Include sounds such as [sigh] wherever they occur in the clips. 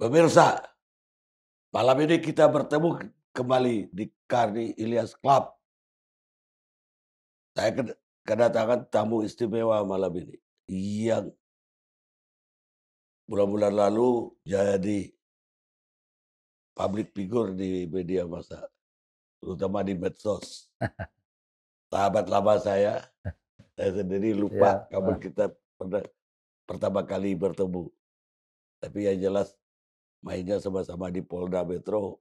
Pemirsa, malam ini kita bertemu kembali di Kardi Ilyas Club. Saya kedatangan tamu istimewa malam ini yang bulan-bulan lalu jadi public figure di media massa, terutama di medsos. [laughs] Sahabat lama saya, saya sendiri lupa ya, ah. kita pernah pertama kali bertemu. Tapi yang jelas mainnya sama-sama di Polda Metro.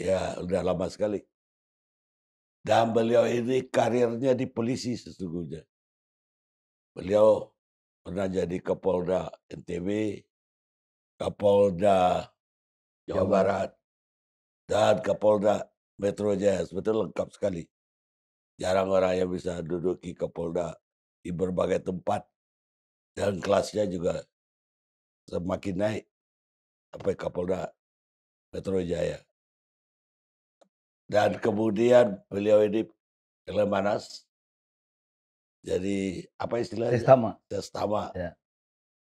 Ya, udah lama sekali. Dan beliau ini karirnya di polisi sesungguhnya. Beliau pernah jadi Kapolda NTB, Kapolda Jawa Barat, dan Kapolda Metro Jaya. Sebetulnya lengkap sekali. Jarang orang yang bisa duduki Kapolda di berbagai tempat. Dan kelasnya juga semakin naik apa Kapolda Metro Jaya. Dan kemudian beliau ini Lemanas jadi apa istilahnya? Testama. Testama. Ya.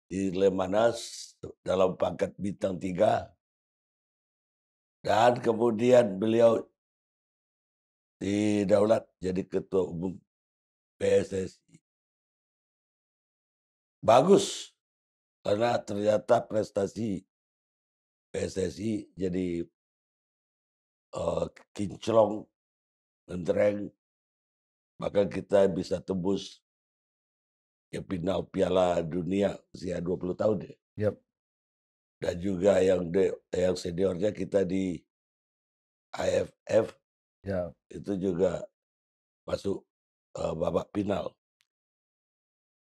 Di Lemanas dalam pangkat bintang tiga. Dan kemudian beliau di Daulat jadi ketua umum PSSI. Bagus karena ternyata prestasi PSSI jadi, uh, kinclong, mentereng, Maka kita bisa tembus ke final Piala Dunia usia 20 tahun ya. Yep. Dan juga yang de yang seniornya kita di AFF Ya. itu juga masuk, uh, babak final.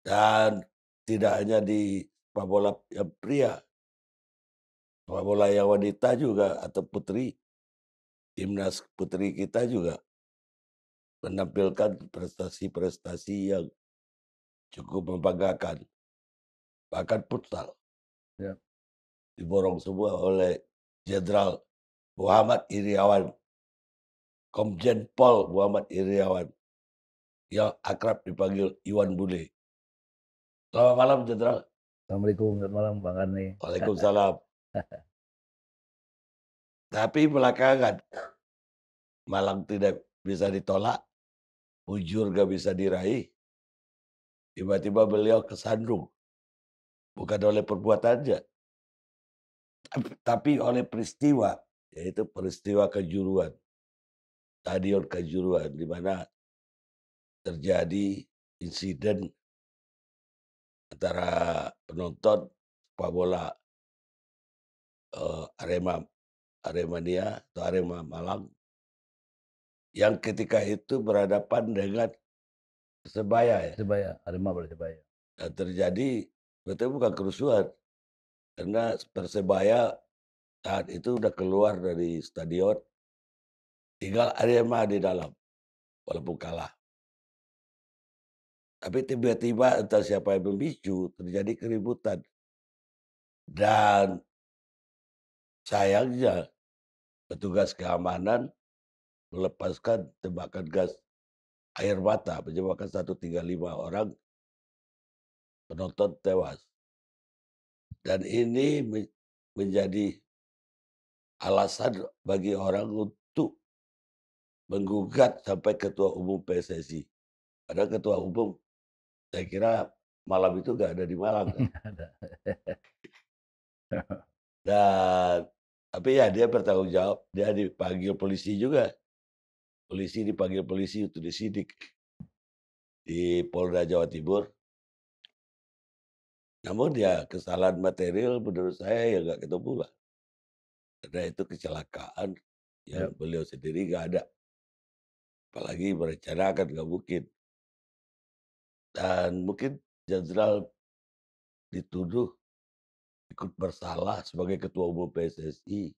Dan tidak hanya di sepak bola yang pria bola yang wanita juga atau putri timnas putri kita juga menampilkan prestasi-prestasi yang cukup membanggakan bahkan futsal ya. diborong semua oleh Jenderal Muhammad Iriawan Komjen Pol Muhammad Iriawan yang akrab dipanggil Iwan Bule. Selamat malam Jenderal. Assalamualaikum, selamat malam Bang Arni. Waalaikumsalam. [laughs] Tapi belakangan malang tidak bisa ditolak, ujur gak bisa diraih. Tiba-tiba beliau kesandung. Bukan oleh perbuatan, tapi, tapi oleh peristiwa, yaitu peristiwa kejuruan. Stadion kejuruan, di mana terjadi insiden antara penonton sepak bola uh, Arema Aremania atau Arema Malang yang ketika itu berhadapan dengan Persebaya ya? Persebaya, Arema Persebaya. nah, terjadi sebetulnya bukan kerusuhan, karena Persebaya saat itu udah keluar dari stadion. Tinggal Arema di dalam, walaupun kalah. Tapi tiba-tiba entah siapa yang memicu terjadi keributan. Dan Sayangnya petugas keamanan melepaskan tembakan gas air mata menyebabkan 135 orang penonton tewas. Dan ini menjadi alasan bagi orang untuk menggugat sampai ketua umum PSSI. Ada ketua umum saya kira malam itu nggak ada di Malang. Kan? [laughs] Dan tapi ya dia bertanggung jawab dia dipanggil polisi juga polisi dipanggil polisi untuk disidik di Polda Jawa Timur namun dia ya kesalahan material menurut saya ya nggak ketemu lah karena itu kecelakaan yang ya. beliau sendiri nggak ada apalagi berencana akan nggak mungkin dan mungkin jenderal dituduh ikut bersalah sebagai ketua umum PSSI.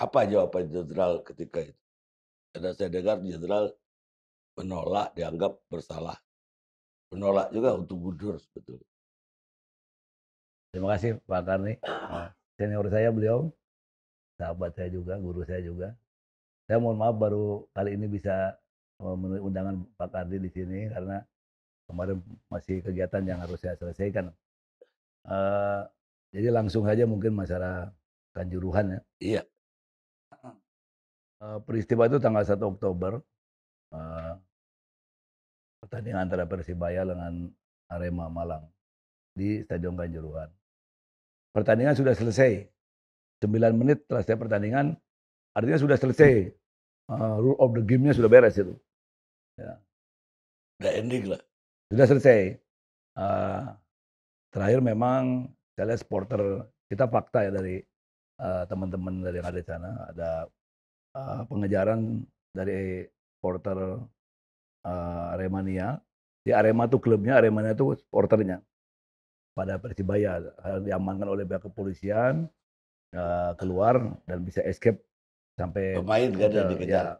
Apa jawaban jenderal ketika itu? Karena saya dengar jenderal menolak dianggap bersalah. Menolak juga untuk mundur sebetulnya. Terima kasih Pak Karni. Ah. Ah, senior saya beliau, sahabat saya juga, guru saya juga. Saya mohon maaf baru kali ini bisa memenuhi eh, undangan Pak Karni di sini karena kemarin masih kegiatan yang harus saya selesaikan. Eh, jadi langsung saja mungkin masalah Kanjuruhan ya. Iya. Eh, peristiwa itu tanggal 1 Oktober. Eh, pertandingan antara Persibaya dengan Arema Malang di Stadion Kanjuruhan. Pertandingan sudah selesai. 9 menit setelah setiap pertandingan, artinya sudah selesai. Eh, rule of the game-nya sudah beres itu. Ya. Sudah ending lah. Sudah selesai. terakhir memang saya lihat supporter kita fakta ya dari uh, teman-teman dari yang ada di sana ada uh, pengejaran dari supporter uh, Aremania di Arema tuh klubnya Aremania tuh supporternya pada Persibaya diamankan oleh pihak kepolisian uh, keluar dan bisa escape sampai pemain kan ada ya. dikejar ya,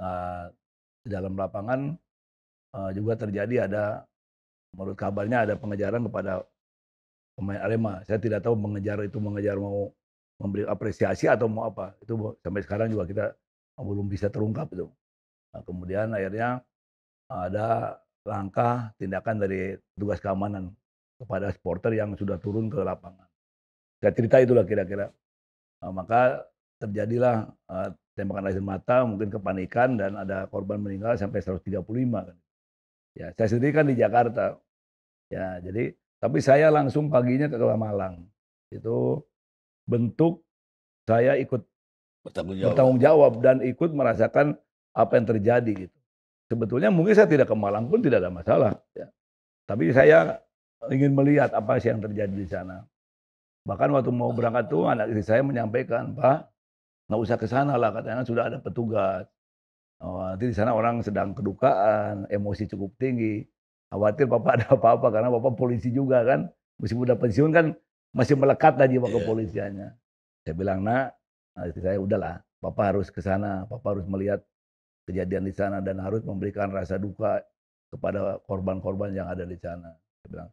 uh, dalam lapangan uh, juga terjadi ada menurut kabarnya ada pengejaran kepada pemain Arema. Saya tidak tahu mengejar itu mengejar mau memberi apresiasi atau mau apa. Itu sampai sekarang juga kita belum bisa terungkap itu. Nah, kemudian akhirnya ada langkah tindakan dari tugas keamanan kepada supporter yang sudah turun ke lapangan. Saya cerita itulah kira-kira. Nah, maka terjadilah uh, tembakan laser mata, mungkin kepanikan dan ada korban meninggal sampai 135 kan. Ya, saya sendiri kan di Jakarta. Ya, jadi tapi saya langsung paginya ke kota Malang. Itu bentuk saya ikut bertanggung jawab. bertanggung jawab dan ikut merasakan apa yang terjadi gitu. Sebetulnya mungkin saya tidak ke Malang pun tidak ada masalah. Ya. Tapi saya ingin melihat apa sih yang terjadi di sana. Bahkan waktu mau nah. berangkat tuh anak istri saya menyampaikan, Pak, nggak usah ke sana lah katanya sudah ada petugas. Oh, nanti di sana orang sedang kedukaan, emosi cukup tinggi khawatir papa ada apa-apa karena papa polisi juga kan. Meskipun udah pensiun kan masih melekat waktu iya. Pak polisiannya Saya bilang, "Nak, saya udahlah. Papa harus ke sana, Bapak harus melihat kejadian di sana dan harus memberikan rasa duka kepada korban-korban yang ada di sana." Saya bilang,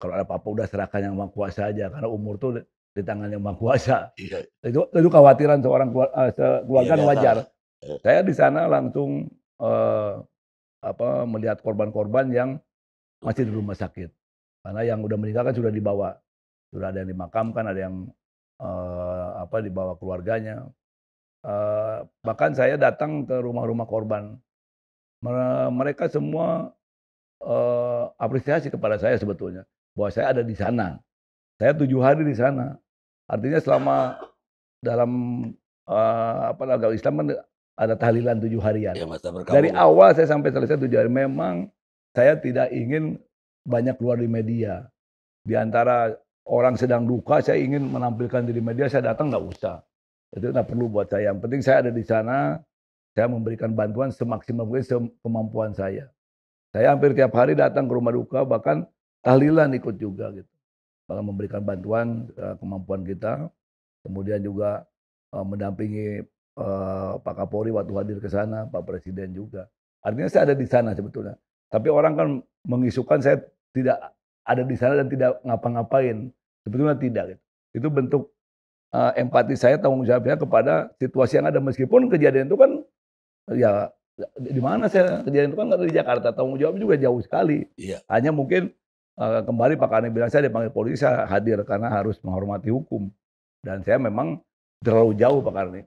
"Kalau ada apa-apa udah serahkan yang Maha Kuasa aja karena umur tuh di tangan yang Maha Kuasa." yeah. Itu itu khawatiran seorang eh, keluarga yeah, wajar. Eh. Saya di sana langsung uh, apa melihat korban-korban yang masih di rumah sakit. Karena yang udah meninggal kan sudah dibawa, sudah ada yang dimakamkan, ada yang uh, apa dibawa keluarganya. Uh, bahkan saya datang ke rumah-rumah korban, mereka semua uh, apresiasi kepada saya sebetulnya bahwa saya ada di sana. Saya tujuh hari di sana. Artinya selama dalam uh, apa agama Islam kan ada tahlilan tujuh harian. Iya, ya, Dari awal saya sampai selesai tujuh hari memang saya tidak ingin banyak keluar di media. Di antara orang sedang duka, saya ingin menampilkan diri media, saya datang nggak usah. Itu nggak perlu buat saya. Yang penting saya ada di sana, saya memberikan bantuan semaksimal mungkin kemampuan saya. Saya hampir tiap hari datang ke rumah duka, bahkan tahlilan ikut juga gitu. Bahkan memberikan bantuan eh, kemampuan kita. Kemudian juga eh, mendampingi eh, Pak Kapolri waktu hadir ke sana, Pak Presiden juga. Artinya saya ada di sana sebetulnya. Tapi orang kan mengisukan saya tidak ada di sana dan tidak ngapa-ngapain. Sebetulnya tidak. Gitu. Itu bentuk uh, empati saya, tanggung jawabnya kepada situasi yang ada. Meskipun kejadian itu kan ya di mana saya kejadian itu kan nggak di Jakarta. Tanggung jawab juga jauh sekali. Iya. Hanya mungkin uh, kembali Pak Kani bilang saya dipanggil polisi saya hadir karena harus menghormati hukum. Dan saya memang terlalu jauh Pak Karni.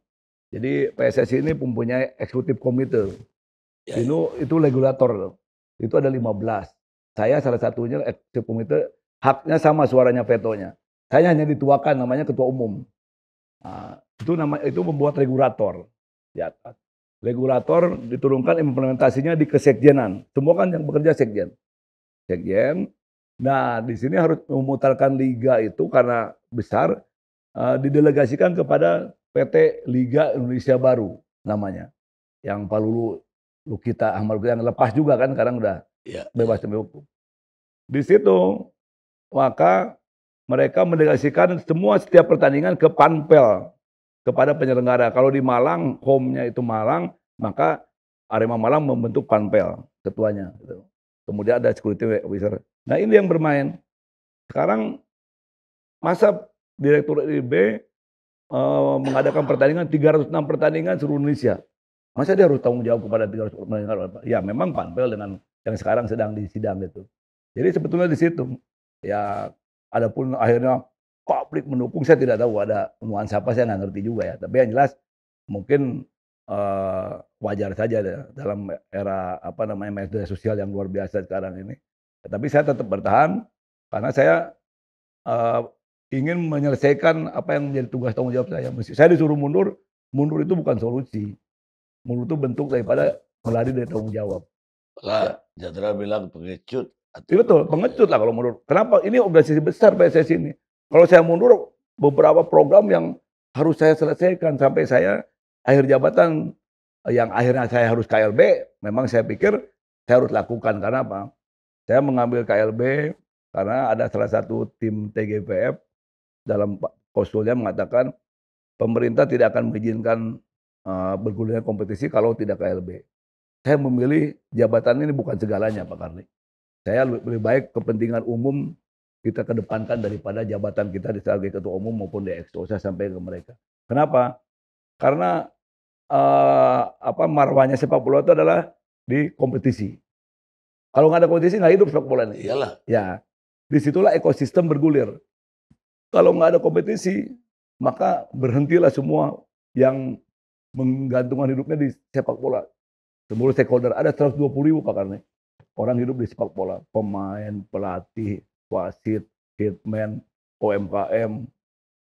Jadi PSSI ini mempunyai eksekutif komite. Ya, ya. Itu, itu regulator loh itu ada 15. Saya salah satunya eksekutif eh, komite haknya sama suaranya vetonya. Saya hanya dituakan namanya ketua umum. Nah, itu nama itu membuat regulator di ya, atas. Regulator diturunkan implementasinya di kesekjenan. Semua kan yang bekerja sekjen. Sekjen. Nah, di sini harus memutarkan liga itu karena besar eh, didelegasikan kepada PT Liga Indonesia Baru namanya. Yang Palulu Lukita Ahmad Lukita yang lepas juga kan sekarang udah ya. bebas demi hukum. Di situ maka mereka mendekasikan semua setiap pertandingan ke panpel kepada penyelenggara. Kalau di Malang, home-nya itu Malang, maka Arema Malang membentuk panpel ketuanya. Gitu. Kemudian ada security officer. Nah ini yang bermain. Sekarang masa direktur IB eh, mengadakan pertandingan 306 pertandingan seluruh Indonesia. Masa dia harus tanggung jawab kepada 300 orang? Ya memang panpel dengan yang sekarang sedang di sidang itu. Jadi sebetulnya di situ ya ada pun akhirnya publik mendukung saya tidak tahu ada nuansa apa saya nggak ngerti juga ya. Tapi yang jelas mungkin uh, wajar saja ya, dalam era apa namanya media sosial yang luar biasa sekarang ini. Tapi saya tetap bertahan karena saya uh, ingin menyelesaikan apa yang menjadi tugas tanggung jawab saya. Saya disuruh mundur, mundur itu bukan solusi mulut itu bentuk daripada melari dari tanggung jawab. Lah, ya. bilang pengecut. Ya, betul, pengecut lah kalau mundur. Kenapa? Ini organisasi besar PSSI ini. Kalau saya mundur, beberapa program yang harus saya selesaikan sampai saya akhir jabatan eh, yang akhirnya saya harus KLB, memang saya pikir saya harus lakukan. Karena apa? Saya mengambil KLB karena ada salah satu tim TGPF dalam konsulnya mengatakan pemerintah tidak akan mengizinkan Eh, bergulirnya kompetisi kalau tidak KLB. Saya memilih jabatan ini bukan segalanya Pak Karni. Saya lebih baik kepentingan umum kita kedepankan daripada jabatan kita di sebagai ketua umum maupun di EXO. Saya sampai ke mereka. Kenapa? Karena uh, apa marwahnya sepak bola itu adalah di kompetisi. Kalau nggak ada kompetisi nggak hidup sepak bola ini. Iyalah. Ya, disitulah ekosistem bergulir. Kalau nggak ada kompetisi, maka berhentilah semua yang menggantungkan hidupnya di sepak bola. Seluruh stakeholder ada 120 ribu Pak karena Orang hidup di sepak bola, pemain, pelatih, wasit, hitman, OMKM,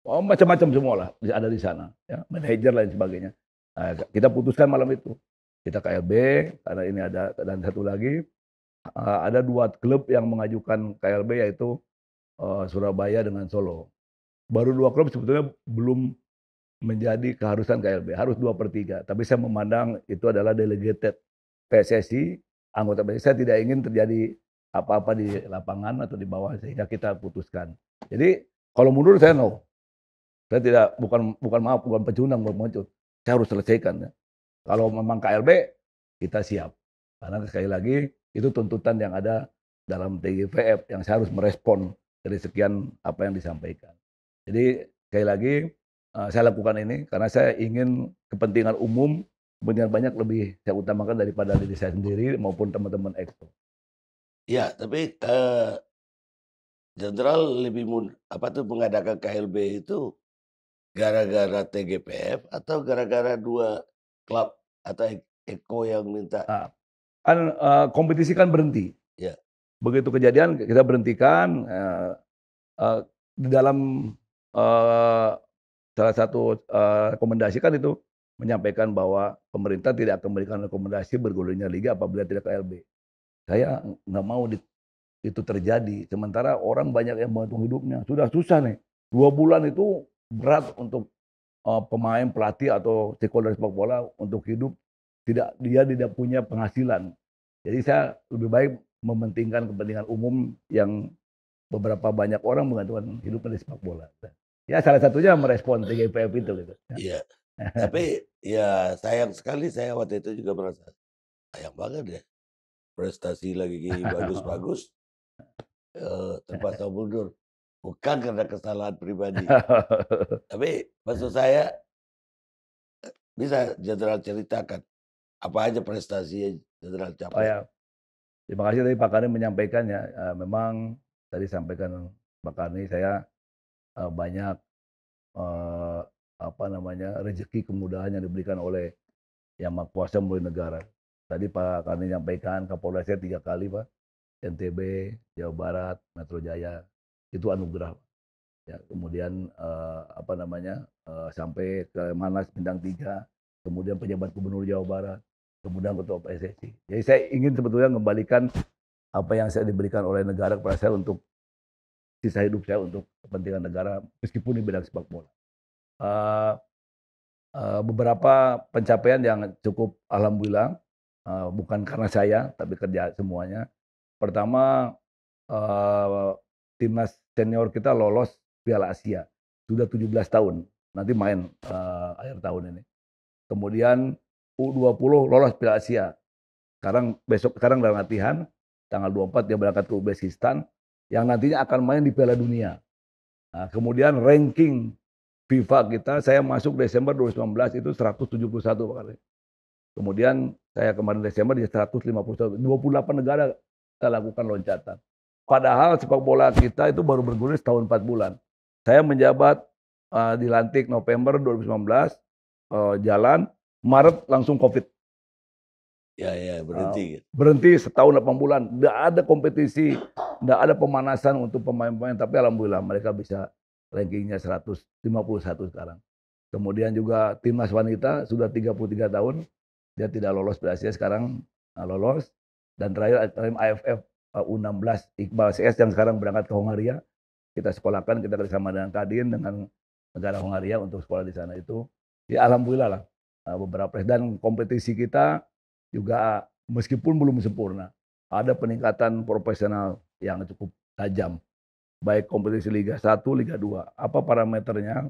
oh, macam-macam semua lah ada di sana, ya, manajer lain sebagainya. Nah, kita putuskan malam itu kita KLB karena ini ada dan satu lagi eh, ada dua klub yang mengajukan KLB yaitu eh, Surabaya dengan Solo. Baru dua klub sebetulnya belum menjadi keharusan KLB, harus dua per tiga. Tapi saya memandang itu adalah delegated PSSI, anggota PSSI. Saya tidak ingin terjadi apa-apa di lapangan atau di bawah sehingga kita putuskan. Jadi kalau mundur saya no. Saya tidak bukan bukan maaf bukan pecundang bukan muncul. Saya harus selesaikan. Ya. Kalau memang KLB kita siap. Karena sekali lagi itu tuntutan yang ada dalam TGVF yang saya harus merespon dari sekian apa yang disampaikan. Jadi sekali lagi Eh, saya lakukan ini karena saya ingin kepentingan umum kepentingan banyak lebih saya utamakan daripada diri saya sendiri maupun teman-teman ekspor. Ya, tapi uh, lebih mun apa tuh mengadakan KLB itu gara-gara TGPF atau gara-gara dua klub atau Eko yang minta? Uh, uh, kompetisi kan berhenti. Ya. Begitu kejadian kita berhentikan uh, uh, di dalam uh, salah satu uh, rekomendasi kan itu menyampaikan bahwa pemerintah tidak akan memberikan rekomendasi bergulirnya liga apabila tidak KLB. Saya nggak mau di, itu terjadi. Sementara orang banyak yang menghitung hidupnya. Sudah susah nih. Dua bulan itu berat untuk uh, pemain, pelatih atau stakeholder sepak bola untuk hidup. Tidak dia tidak punya penghasilan. Jadi saya lebih baik mementingkan kepentingan umum yang beberapa banyak orang menggantungkan hidupnya di sepak bola ya salah satunya merespon TGPF itu gitu. Iya. [laughs] Tapi ya sayang sekali saya waktu itu juga merasa sayang banget ya. Prestasi lagi bagus-bagus eh, terpaksa mundur. Bukan karena kesalahan pribadi. [laughs] Tapi maksud saya bisa jenderal ceritakan apa aja prestasi jenderal capai. Oh, ya. Terima kasih tadi Pak Karim menyampaikan ya. Eh, memang tadi sampaikan Pak Karni saya uh, banyak uh, apa namanya rezeki kemudahan yang diberikan oleh yang maha kuasa melalui negara. Tadi Pak kami sampaikan Kapolda saya tiga kali Pak, NTB, Jawa Barat, Metro Jaya, itu anugerah. Ya, kemudian uh, apa namanya uh, sampai ke Manas bintang tiga, kemudian pejabat gubernur Jawa Barat, kemudian ketua PSSI. Jadi saya ingin sebetulnya mengembalikan apa yang saya diberikan oleh negara kepada saya untuk sisa hidup saya untuk kepentingan negara meskipun di bidang sepak bola. Uh, uh, beberapa pencapaian yang cukup alhamdulillah uh, bukan karena saya tapi kerja semuanya. Pertama uh, timnas senior kita lolos Piala Asia sudah 17 tahun. Nanti main uh, akhir tahun ini. Kemudian U20 lolos Piala Asia. Sekarang besok sekarang dalam latihan tanggal 24 dia berangkat ke Uzbekistan yang nantinya akan main di Piala Dunia. Nah, kemudian ranking FIFA kita, saya masuk Desember 2019 itu 171 Kali. Kemudian saya kemarin Desember di 151, 28 negara kita lakukan loncatan. Padahal sepak bola kita itu baru bergulir setahun 4 bulan. Saya menjabat uh, dilantik November 2019, uh, eh, jalan, Maret langsung COVID. Ya, ya, berhenti. Uh, berhenti setahun 8 bulan. Tidak ada kompetisi, tidak ada pemanasan untuk pemain-pemain. Tapi alhamdulillah mereka bisa rankingnya 151 sekarang. Kemudian juga timnas wanita sudah 33 tahun. Dia tidak lolos Asia sekarang ah, lolos. Dan terakhir, terakhir AFF ah, U16 Iqbal CS yang sekarang berangkat ke Hongaria. Kita sekolahkan, kita bersama dengan Kadin, dengan negara Hongaria untuk sekolah di sana itu. Ya alhamdulillah lah. Ah, beberapa dan kompetisi kita juga meskipun belum sempurna, ada peningkatan profesional yang cukup tajam. Baik kompetisi Liga 1, Liga 2. Apa parameternya?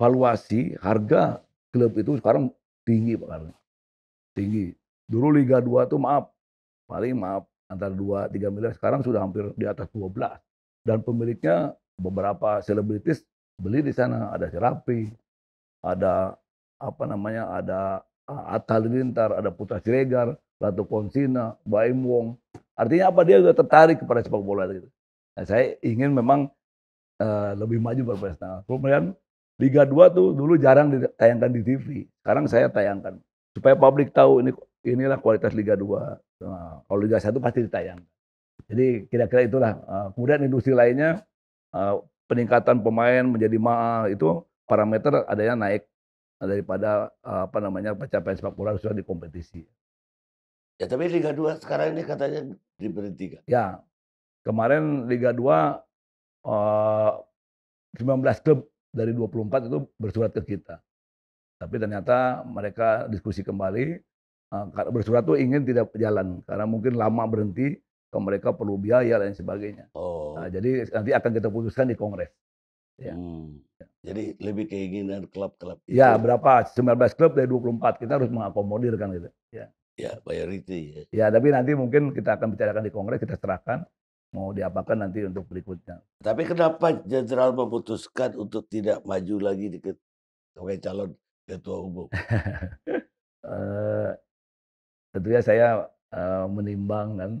Valuasi harga klub itu sekarang tinggi Pak Karno. Tinggi. Dulu Liga 2 tuh maaf, paling maaf antara 2 3 miliar sekarang sudah hampir di atas 12 dan pemiliknya beberapa selebritis beli di sana ada Serapi ada apa namanya ada Ah, Atal Lintar, ada Putra Siregar, Ratu Konsina, Baim Wong. Artinya apa dia sudah tertarik kepada sepak bola gitu. Nah, saya ingin memang uh, lebih maju berprestasi. Kemudian Liga 2 tuh dulu jarang ditayangkan di TV. Sekarang saya tayangkan supaya publik tahu ini inilah kualitas Liga 2. Nah, kalau Liga 1 pasti ditayang. Jadi kira-kira itulah. Uh, kemudian industri lainnya uh, peningkatan pemain menjadi mahal itu parameter adanya naik daripada eh, apa namanya pencapaian sepak bola sudah di kompetisi. Ya tapi Liga 2 sekarang ini katanya diberhentikan. Ya. Kemarin Liga 2 19 eh, klub dari 24 itu bersurat ke kita. Tapi ternyata mereka diskusi kembali eh, bersurat itu ingin tidak jalan karena mungkin lama berhenti ke mereka perlu biaya dan sebagainya. Oh. Nah, jadi nanti akan kita putuskan di kongres. Ya. Hmm. Jadi lebih keinginan klub-klub. Gitu ya, ya, berapa? 19 klub dari 24 kita harus mengakomodir kan gitu. Ya. Ya, priority ya. Ya, tapi nanti mungkin kita akan bicarakan di kongres, kita serahkan mau diapakan nanti untuk berikutnya. Tapi kenapa jenderal memutuskan untuk tidak maju lagi di sebagai calon ketua umum? [laughs] Eh, tentunya saya eh, menimbang kan,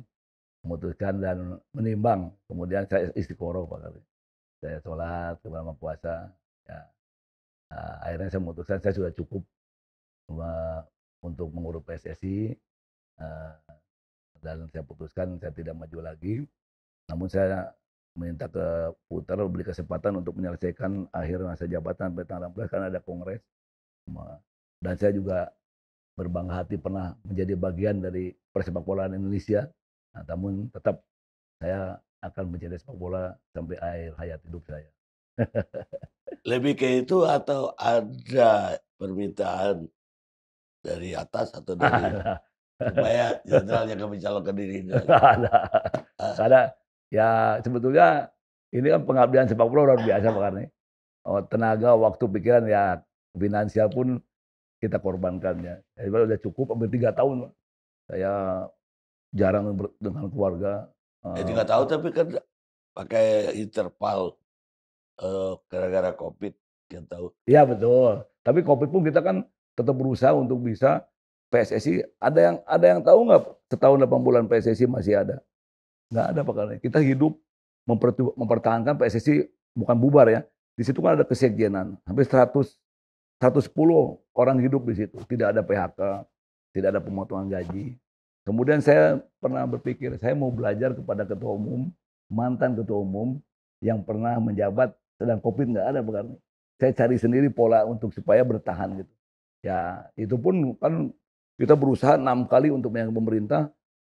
memutuskan dan menimbang. Kemudian saya istiqoroh pak kali. Saya sholat, kemudian puasa ya, Nah, akhirnya saya memutuskan saya sudah cukup untuk mengurus PSSI uh, eh, dan saya putuskan saya tidak maju lagi namun saya minta ke Putar beri kesempatan untuk menyelesaikan akhir masa jabatan sampai tanggal 16 karena ada kongres dan saya juga berbangga hati pernah menjadi bagian dari persepak bolaan Indonesia nah, namun tetap saya akan menjadi sepak bola sampai akhir hayat hidup saya [laughs] Lebih ke itu atau ada permintaan dari atas atau dari [laughs] supaya jenderalnya kami calonkan diri? Ada. Ada. Ah. Ya sebetulnya ini kan pengabdian sepak bola luar biasa Pak Karni. Oh, tenaga, waktu, pikiran, ya finansial pun kita korbankannya. Jadi kalau sudah cukup hampir tiga tahun Pak. Saya jarang dengan keluarga. Jadi ya tiga tahu eh, tapi kan pakai interval gara eh, gara-gara Covid kita tahu. Iya betul, tapi Covid pun kita kan tetap berusaha untuk bisa PSSI ada yang ada yang tahu nggak setahun 8 bulan PSSI masih ada? Nggak ada pakalnya. Kita hidup mempertahankan PSSI bukan bubar ya. Di situ kan ada kesekjenan, hampir 100 110 orang hidup di situ, tidak ada PHK, tidak ada pemotongan gaji. Kemudian saya pernah berpikir saya mau belajar kepada ketua umum, mantan ketua umum yang pernah menjabat sedang covid nggak ada bukan Saya cari sendiri pola untuk supaya bertahan gitu. Ya itu pun kan kita berusaha enam kali untuk meyakinkan pemerintah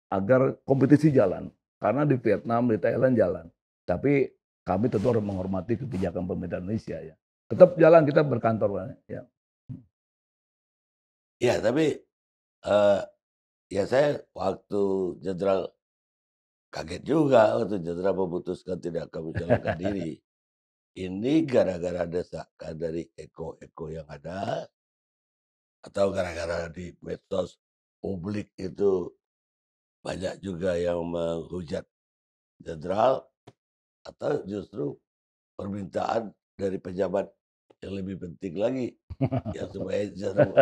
agar kompetisi jalan. Karena di Vietnam, di Thailand jalan. Tapi kami tentu harus menghormati kebijakan pemerintah Indonesia ya. Tetap jalan kita berkantor kan, ya. Ya tapi uh, ya saya waktu jenderal kaget juga waktu jenderal memutuskan tidak akan mencalonkan [laughs] diri. Ini gara-gara desakan dari eko-eko yang ada atau gara-gara di medsos publik itu banyak juga yang menghujat jenderal atau justru permintaan dari pejabat yang lebih penting lagi yang [laughs] supaya jenderal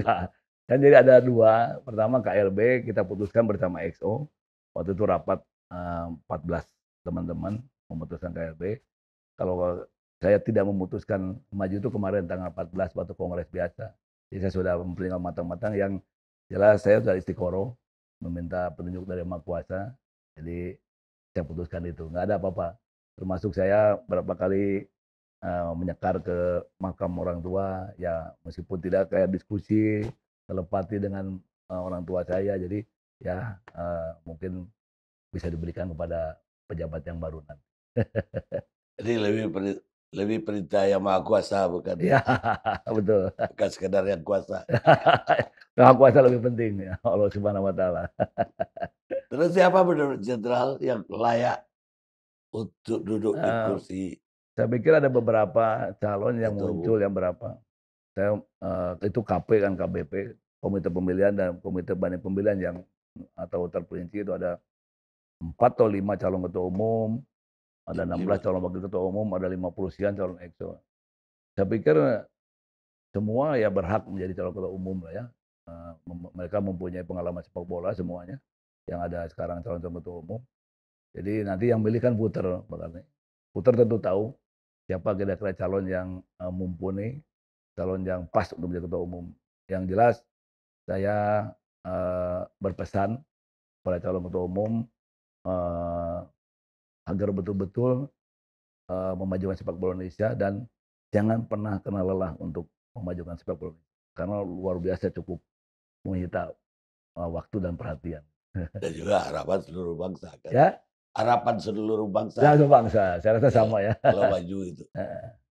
nah, kan jadi ada dua pertama KLB kita putuskan bersama XO waktu itu rapat 14 eh, teman-teman memutuskan KLB kalau saya tidak memutuskan maju itu kemarin tanggal 14 waktu kongres biasa. Jadi saya sudah mempertimbangkan matang-matang yang jelas saya sudah istiqoro, meminta petunjuk dari Maha Kuasa. Jadi saya putuskan itu, nggak ada apa-apa. Termasuk saya berapa kali uh, menyekar ke makam orang tua, ya meskipun tidak kayak diskusi telepati dengan uh, orang tua saya, jadi ya uh, mungkin bisa diberikan kepada pejabat yang baru nanti. [laughs] ini lebih per, lebih perintah yang maha kuasa bukan ya [laughs] betul bukan sekedar yang kuasa [laughs] maha kuasa lebih penting ya Allah subhanahu wa taala [laughs] terus siapa menurut jenderal yang layak untuk duduk di eh, kursi saya pikir ada beberapa calon yang betul. muncul yang berapa saya uh, itu KP kan KBP komite pemilihan dan komite banding pemilihan yang atau terperinci itu ada empat atau lima calon ketua umum ada 16 iya, iya. calon wakil ketua umum, ada 50 sekian calon EXO. Saya pikir semua ya berhak menjadi calon ketua umum lah ya. Eh, mereka mempunyai pengalaman sepak bola semuanya yang ada sekarang calon calon ketua umum. Jadi nanti yang milih kan puter, makanya Puter tentu tahu siapa kira-kira calon yang eh, mumpuni, calon yang pas untuk menjadi ketua umum. Yang jelas saya uh, berpesan pada calon ketua umum uh, agar betul-betul uh, memajukan sepak bola Indonesia dan jangan pernah kena lelah untuk memajukan sepak bola Indonesia karena luar biasa cukup menyita uh, waktu dan perhatian dan juga harapan seluruh bangsa kan? ya harapan seluruh bangsa ya, seluruh bangsa saya rasa ya, sama ya kalau maju itu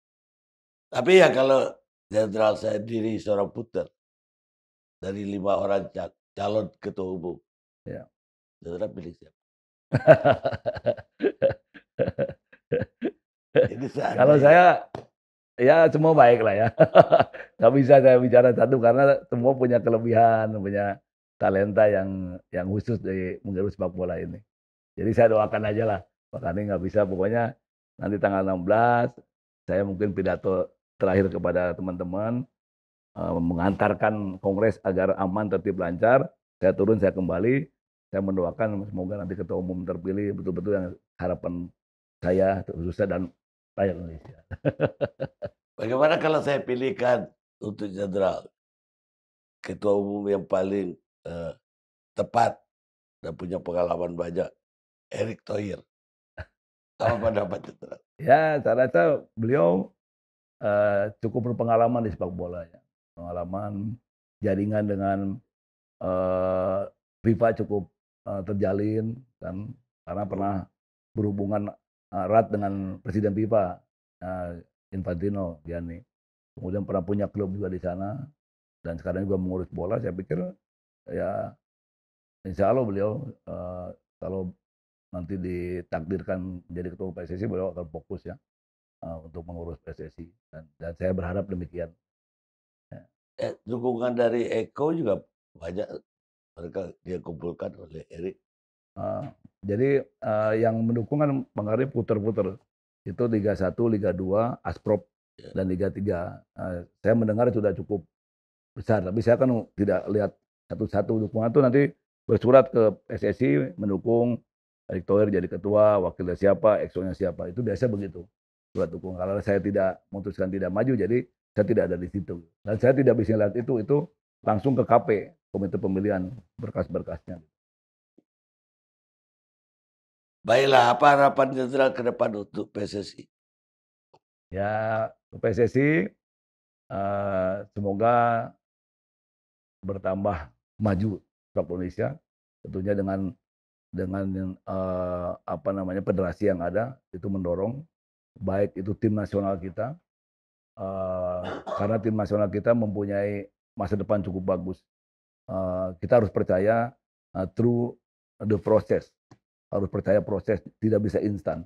[laughs] tapi ya kalau jenderal saya diri seorang puter dari lima orang calon ketua umum ya saudara pilih siapa [laughs] Kalau saya ya. ya semua baik lah ya. [laughs] Gak bisa saya bicara satu karena semua punya kelebihan, punya talenta yang yang khusus di mengurus sepak bola ini. Jadi saya doakan aja lah. Makanya nggak bisa pokoknya nanti tanggal 16 saya mungkin pidato terakhir kepada teman-teman eh, mengantarkan kongres agar aman tertib lancar. Saya turun saya kembali saya mendoakan semoga nanti ketua umum terpilih betul-betul yang harapan saya khususnya dan rakyat Indonesia. [laughs] Bagaimana kalau saya pilihkan untuk jenderal ketua umum yang paling uh, tepat dan punya pengalaman banyak, Erick Thohir. Apa [laughs] pendapat jenderal? Ya, saya rasa beliau uh, cukup berpengalaman di sepak bola ya. Pengalaman jaringan dengan uh, FIFA cukup Eh, terjalin kan karena pernah berhubungan eh, erat dengan Presiden FIFA eh, Infantino Gianni. Kemudian pernah punya klub juga di sana dan sekarang juga mengurus bola. Saya pikir ya Insya Allah beliau kalau nanti ditakdirkan jadi ketua PSSI beliau akan fokus ya untuk mengurus PSSI dan, dan saya berharap demikian. Ya. Eh, dukungan dari Eko juga banyak mereka dia kumpulkan oleh Erik. Uh, ah, jadi uh, yang mendukung kan puter-puter. Itu Liga 1, Liga 2, Asprop yeah. dan Liga 3. Uh, ah, saya mendengar sudah cukup besar, tapi saya kan tidak lihat satu-satu dukungan itu nanti bersurat ke SSI mendukung Erick Thohir jadi ketua, wakilnya siapa, eksonya siapa. Itu biasa begitu. Surat dukung Kalau saya tidak memutuskan tidak maju, jadi saya tidak ada di situ. Dan saya tidak bisa lihat itu, itu langsung ke KP komite pemilihan berkas-berkasnya. Baiklah, apa harapan jenderal ke depan untuk PSSI? Ya, PSSI uh, eh, semoga bertambah maju sepak Indonesia, tentunya dengan dengan uh, apa namanya federasi yang ada itu mendorong baik itu tim nasional kita uh, karena tim nasional kita mempunyai masa depan cukup bagus Eh, kita harus percaya uh, through the process. Harus percaya proses, tidak bisa instan.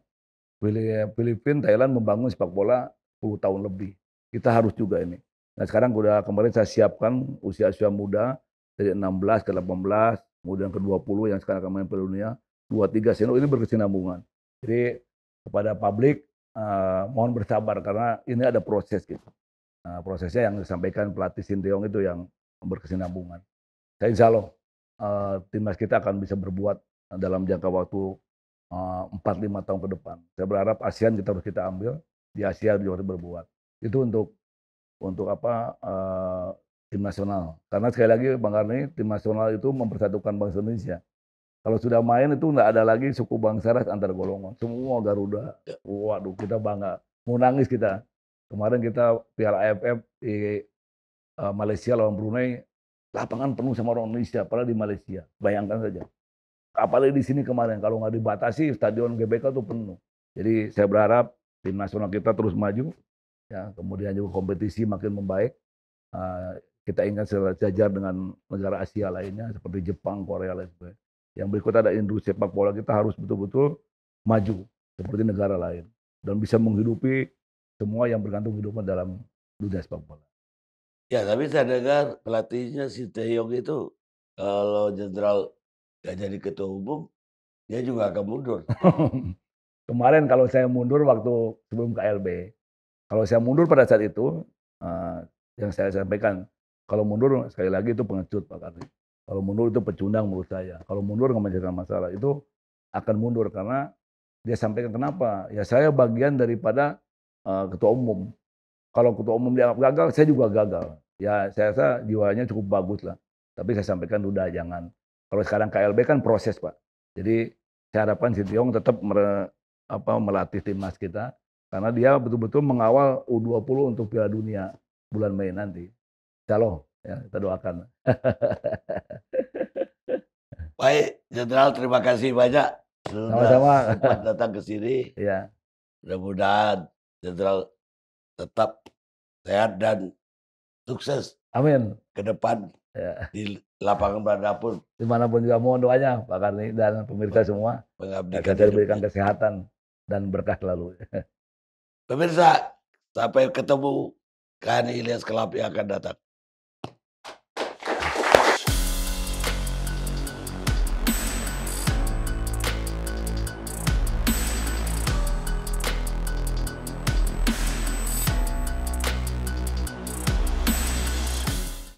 Filipina, Thailand membangun sepak bola 10 tahun lebih. Kita harus juga ini. Nah sekarang sudah kemarin saya siapkan usia-usia muda dari 16 ke 18, kemudian ke 20 yang sekarang kemarin Piala Dunia, 23 seno ini berkesinambungan. Jadi kepada publik uh, mohon bersabar karena ini ada proses gitu. Uh, prosesnya yang disampaikan pelatih Sinteyong itu yang berkesinambungan saya insya Allah uh, timnas kita akan bisa berbuat eh, dalam jangka waktu eh, empat uh, lima tahun ke depan. Saya berharap ASEAN kita harus kita ambil di Asia juga harus berbuat. Itu untuk untuk apa uh, tim nasional. Karena sekali lagi Bang Karni tim nasional itu mempersatukan bangsa Indonesia. Kalau sudah main itu nggak ada lagi suku bangsa ras antar golongan. Semua Garuda. Ya. Waduh kita bangga. Mau nangis kita. Kemarin kita Piala AFF di Malaysia lawan Brunei Lapangan penuh sama orang Indonesia, apalagi di Malaysia. Bayangkan saja. Apalagi di sini kemarin, kalau nggak dibatasi, stadion GBK itu penuh. Jadi saya berharap tim nasional kita terus maju, ya kemudian juga kompetisi makin membaik. Uh, kita ingat sejajar dengan negara Asia lainnya seperti Jepang, Korea lain sebagainya. Yang berikut ada industri sepak bola kita harus betul-betul maju seperti negara lain dan bisa menghidupi semua yang bergantung hidupnya dalam dunia sepak bola. Ya, tapi saya dengar pelatihnya si Teyong itu kalau jenderal gak jadi ketua umum, dia juga akan mundur. [laughs] Kemarin kalau saya mundur waktu sebelum KLB, kalau saya mundur pada saat itu, uh, yang saya sampaikan, kalau mundur sekali lagi itu pengecut Pak Kardi. Kalau mundur itu pecundang menurut saya. Kalau mundur nggak menyelesaikan masalah itu akan mundur karena dia sampaikan kenapa? Ya saya bagian daripada uh, ketua umum. Kalau ketua umum dianggap gagal, saya juga gagal ya saya rasa jiwanya cukup bagus lah. Tapi saya sampaikan udah jangan. Kalau sekarang KLB kan proses Pak. Jadi saya harapkan si Tiong tetap mere, apa, melatih timnas kita karena dia betul-betul mengawal U20 untuk Piala Dunia bulan Mei nanti. Calo, ya kita doakan. [laughs] Baik, Jenderal terima kasih banyak. Sama-sama datang ke sini. [laughs] Ya. Mudah-mudahan Jenderal tetap sehat dan sukses. Amin. Ke depan ya. di lapangan berapapun. Dimanapun juga mohon doanya Pak Karni dan pemirsa semua. Mengabdikan diberikan kesehatan dan berkah selalu. Pemirsa, sampai ketemu Kani Ilyas Kelab yang akan datang.